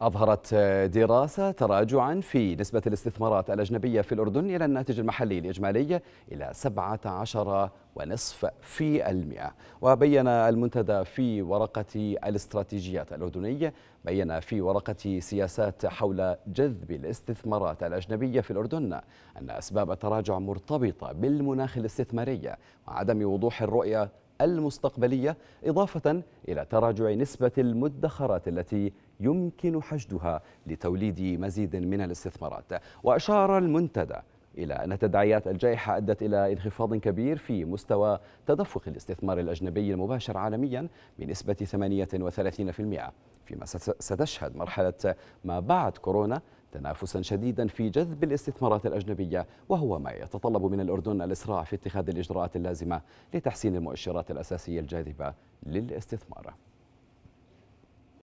أظهرت دراسة تراجعا في نسبة الاستثمارات الأجنبية في الأردن إلى الناتج المحلي الإجمالي إلى 17 ونصف في المئة وبين المنتدى في ورقة الاستراتيجيات الأردنية بين في ورقة سياسات حول جذب الاستثمارات الأجنبية في الأردن أن أسباب التراجع مرتبطة بالمناخ الاستثماري وعدم وضوح الرؤية المستقبلية إضافة إلى تراجع نسبة المدخرات التي يمكن حشدها لتوليد مزيد من الاستثمارات وأشار المنتدى إلى أن تداعيات الجائحة أدت إلى انخفاض كبير في مستوى تدفق الاستثمار الأجنبي المباشر عالميا بنسبة 38% فيما ستشهد مرحلة ما بعد كورونا تنافسا شديدا في جذب الاستثمارات الأجنبية وهو ما يتطلب من الأردن الإسراع في اتخاذ الإجراءات اللازمة لتحسين المؤشرات الأساسية الجاذبة للاستثمار